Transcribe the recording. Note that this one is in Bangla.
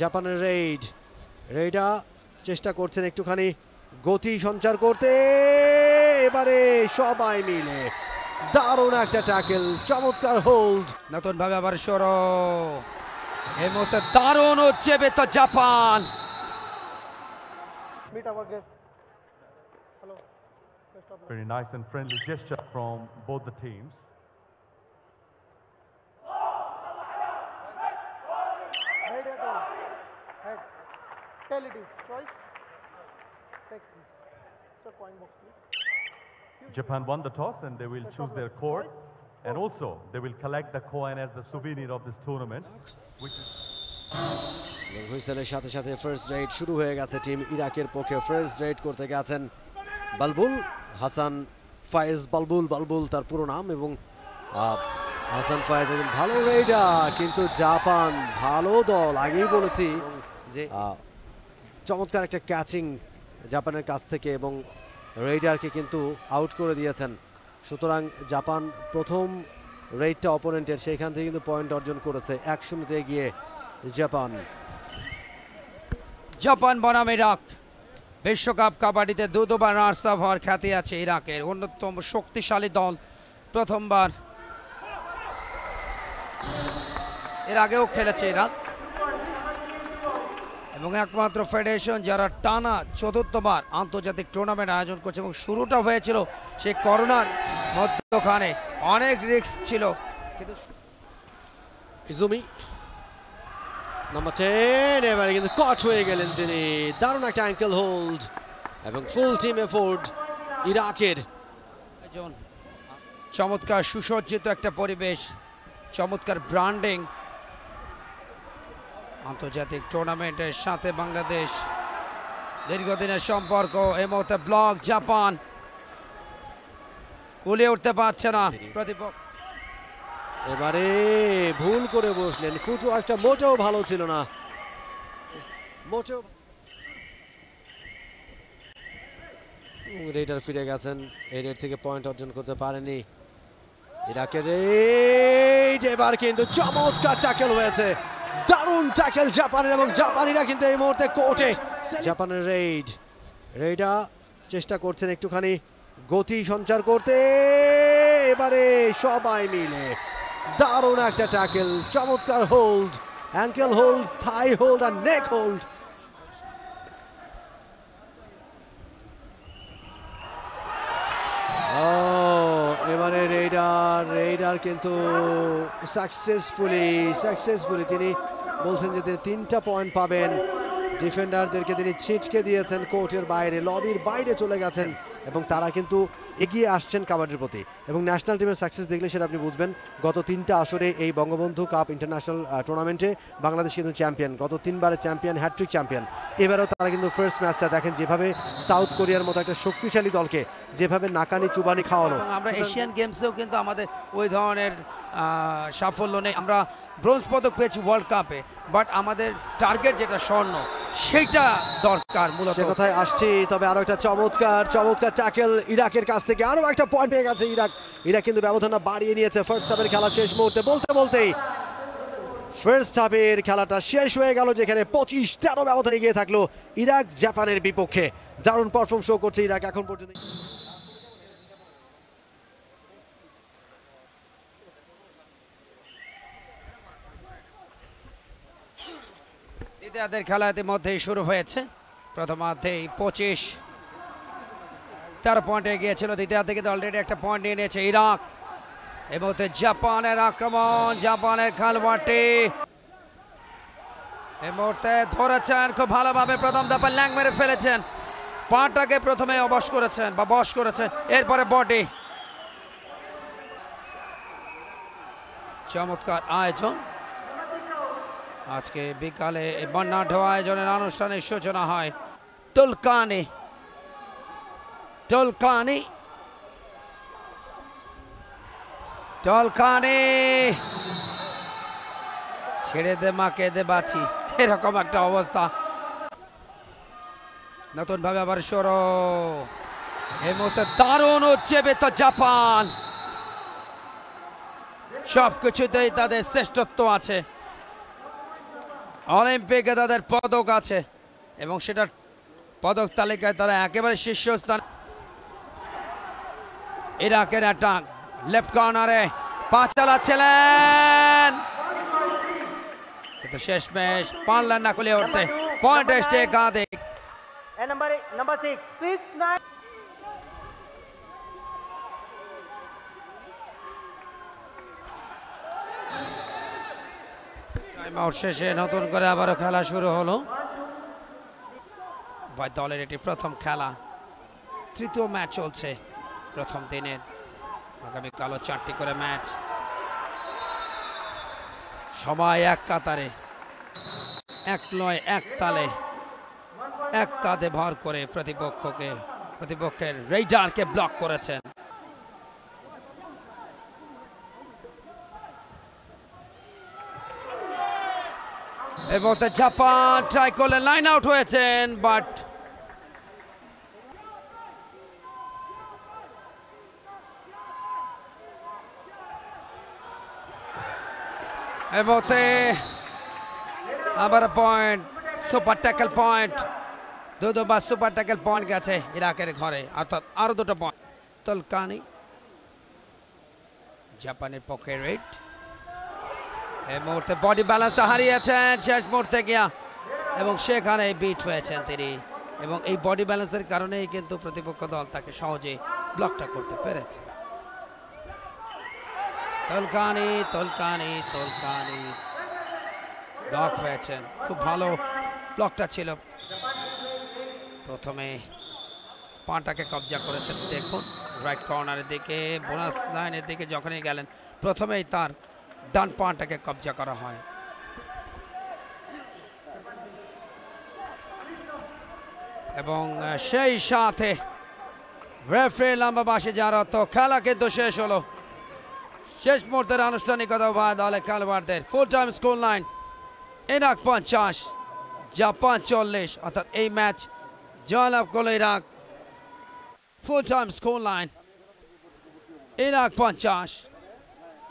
জাপানের রেইড রেইডা চেষ্টা করছেন একটুখানি গতি সঞ্চার করতে এবারে সবাই মিলে দারুণ একটা ট্যাকেল চমৎকার হোল্ড নতুন ভাবে আবার সরো এই মুহূর্তে দারুণ হচ্ছে বেত Japan Meet Very nice and friendly gesture from both the teams. tell it is choice. Take this. So coin box, please. Japan won the toss and they will choose their court. And also, they will collect the coin as the souvenir of this tournament, which is... হুইসেলের সাথে সাথে ফার্স্ট রাইড শুরু হয়ে গেছে টিম ইরাকের পক্ষে ফার্স্ট রাইড করতে গেছেন বালবুল হাসান ফায়েজ বালবুল বালবুল তার পুরো নাম এবং হাসান ফায়েজ একজন ভালো রাইডার কিন্তু জাপান ভালো দল আগেই বলেছি যে চমৎকার একটা ক্যাচিং জাপানের কাছ থেকে এবং রেইডারকে কিন্তু আউট করে দিয়েছেন সুতরাং জাপান প্রথম রেইডটা অপোনেন্টের সেইখান থেকে কিন্তু পয়েন্ট অর্জন করেছে এক শূন্যতে গিয়ে জাপান জাপান বনাম ইরাক বিশ্বকাপ কাবাডিতে রানার্স আপ হওয়ার খ্যাতি আছে ইরাকের অন্যতম শক্তিশালী দল প্রথমবার এর আগেও খেলেছে ইরাক এবং একমাত্র ফেডারেশন যারা টানা চতুর্থবার আন্তর্জাতিক টুর্নামেন্ট আয়োজন করছে এবং শুরুটা হয়েছিল সেই করোনার মধ্যখানে অনেক রিক্স ছিল কিন্তু ইজুমি নাম্বার টেন এবারে কিন্তু কট হয়ে গেলেন তিনি দারুণ একটা অ্যাঙ্কেল হোল্ড এবং ফুল টিম এফোর্ড ইরাকের চমৎকার সুসজ্জিত একটা পরিবেশ চমৎকার ব্র্যান্ডিং আন্তর্জাতিক টুর্নামেন্টের সাথে বাংলাদেশ দীর্ঘদিনের সম্পর্ক এই মুহূর্তে ব্লক জাপান কুলিয়ে উঠতে পারছে না প্রতিপক্ষ এবারে ভুল করে বসলেন ফুটো একটা মোটেও ভালো ছিল না মোটেও রেডার ফিরে গেছেন এই রেড থেকে পয়েন্ট অর্জন করতে পারেনি ইরাকের রেড এবার কিন্তু চমৎকার ট্যাকেল হয়েছে দারুণ ট্যাকেল জাপানের এবং জাপানিরা কিন্তু এই মুহূর্তে কোর্টে জাপানের রেইড রেইডা চেষ্টা করছেন একটুখানি গতি সঞ্চার করতে এবারে সবাই মিলে দারুণ একটা ট্যাকেল চমৎকার hold ankle hold thigh hold আর নেক হোল্ড এবার কিন্তু সাকসেসফুলি সাকসেসফুলি তিনি বলছেন যে তিনি তিনটা পয়েন্ট পাবেন ডিফেন্ডারদেরকে তিনি ছিটকে দিয়েছেন কোর্টের বাইরে লবির বাইরে চলে গেছেন এবং তারা কিন্তু এগিয়ে আসছেন কাবাডির প্রতি এবং ন্যাশনাল টিমের সাকসেস দেখলে সেটা আপনি বুঝবেন গত তিনটা আসরে এই বঙ্গবন্ধু কাপ ইন্টারন্যাশনাল টুর্নামেন্টে বাংলাদেশ কিন্তু চ্যাম্পিয়ন গত তিনবারে চ্যাম্পিয়ন হ্যাট্রিক চ্যাম্পিয়ন এবারও তারা কিন্তু ফার্স্ট ম্যাচটা দেখেন যেভাবে সাউথ কোরিয়ার মতো একটা শক্তিশালী দলকে যেভাবে নাকানি চুবানি খাওয়ানো আমরা এশিয়ান গেমসেও কিন্তু আমাদের ওই ধরনের সাফল্য নেই আমরা ব্রোঞ্জ পদক পেয়েছি ওয়ার্ল্ড কাপে বাট আমাদের টার্গেট যেটা স্বর্ণ সেটা দরকার মূলত কোথায় কথায় আসছি তবে আরো একটা চমৎকার চমৎকার ট্যাকেল ইরাকের কাছ থেকে আরো একটা পয়েন্ট পেয়ে গেছে ইরাক ইরাক কিন্তু ব্যবধানটা বাড়িয়ে নিয়েছে ফার্স্ট হাফের খেলা শেষ মুহূর্তে বলতে বলতেই ফার্স্ট হাফের খেলাটা শেষ হয়ে গেল যেখানে পঁচিশ তেরো ব্যবধানে গিয়ে থাকলো ইরাক জাপানের বিপক্ষে দারুণ পারফর্ম শো করছে ইরাক এখন পর্যন্ত তাদের খেলা ইতিমধ্যে শুরু হয়েছে প্রথমার্ধেই পঁচিশ তেরো পয়েন্ট এগিয়েছিল দ্বিতীয়ার্ধে কিন্তু অলরেডি একটা পয়েন্ট নিয়ে নিয়েছে ইরাক এ মুহূর্তে জাপানের আক্রমণ জাপানের খালবাটি এ মুহূর্তে ধরেছেন খুব ভালোভাবে প্রথম ধাপে ল্যাং মেরে ফেলেছেন পাটাকে প্রথমে অবশ করেছেন বা বশ করেছেন এরপরে বডি চমৎকার আয়োজন আজকে বিকালে বন্যা বর্ণাঢ্য আয়োজনের আনুষ্ঠানিক সূচনা হয় টোলকানি টোলকানি টলকানি ছেড়ে দে মাকে দে বাছি এরকম একটা অবস্থা নতুন ভাবে আবার সর এই মুহূর্তে দারুণ হচ্ছে জাপান সবকিছুতেই তাদের শ্রেষ্ঠত্ব আছে অলিম্পিকে তাদের পদক আছে এবং সেটার পদক তালিকায় তারা একেবারে শীর্ষস্থান ইরাকের অ্যাটাক লেফট কর্নারে পা চালাচ্ছিলেন শেষ মেশ পারলেন না খুলে উঠতে পয়েন্ট এসছে কাঁদে number six six nine time out শেষে নতুন করে আবারও খেলা শুরু হলো বা দলের এটি প্রথম খেলা তৃতীয় ম্যাচ চলছে প্রথম দিনের আগামীকালও চারটি করে ম্যাচ সবাই এক কাতারে এক নয় এক তালে এক কাঁধে ভর করে প্রতিপক্ষকে প্রতিপক্ষের রেজারকে ব্লক করেছেন এবং জাপান ট্রাই করলে লাইন আউট হয়েছেন বাট এবং আবার পয়েন্ট সুপার ট্যাকল পয়েন্ট দু দুবার সুপার ট্যাকল পয়েন্ট গেছে ইরাকের ঘরে অর্থাৎ আরো দুটো পয়েন্ট তলকানি জাপানের পক্ষে রেট এই মুহূর্তে বডি ব্যালেন্স হারিয়েছেন শেষ মুহূর্তে গিয়া এবং সেখানে বিট হয়েছেন তিনি এবং এই বডি ব্যালেন্সের কারণেই কিন্তু প্রতিপক্ষ দল তাকে সহজে ব্লকটা করতে পেরেছে তলকানি তলকানি তলকানি ব্লক হয়েছেন খুব ভালো ব্লকটা ছিল প্রথমে পাটাকে কবজা করেছেন দেখুন রাইট কর্নারের দিকে বোনাস লাইনের দিকে যখনই গেলেন প্রথমেই তার ডান পাটাকে কবজা করা হয় এবং সেই সাথে রেফারি লম্বাবাসে যারা তো খেলা কিন্তু শেষ হলো শেষ মুহূর্তের আনুষ্ঠানিকতা ভাই দলে খেলোয়াড়দের full time score line Iraq পঞ্চাশ জাপান চল্লিশ অর্থাৎ এই ম্যাচ জয়লাভ করলো Iraq full time score line Iraq পঞ্চাশ